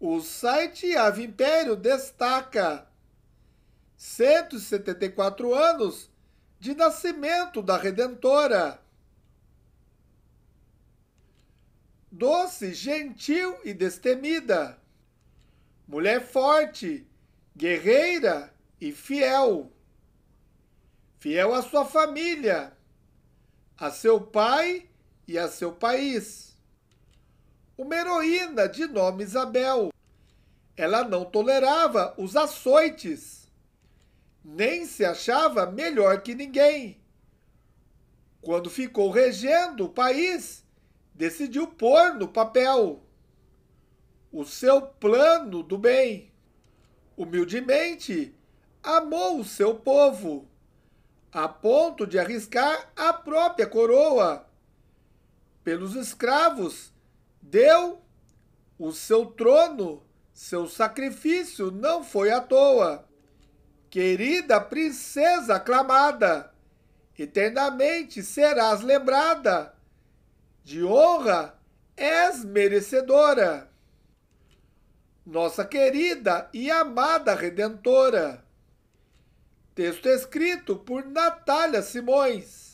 O site Ave Império destaca 174 anos de nascimento da Redentora. Doce, gentil e destemida. Mulher forte, guerreira e fiel. Fiel à sua família, a seu pai e a seu país uma heroína de nome Isabel. Ela não tolerava os açoites, nem se achava melhor que ninguém. Quando ficou regendo o país, decidiu pôr no papel o seu plano do bem. Humildemente, amou o seu povo, a ponto de arriscar a própria coroa pelos escravos deu o seu trono, seu sacrifício não foi à toa. Querida princesa aclamada, eternamente serás lembrada, de honra és merecedora. Nossa querida e amada Redentora. Texto escrito por Natália Simões.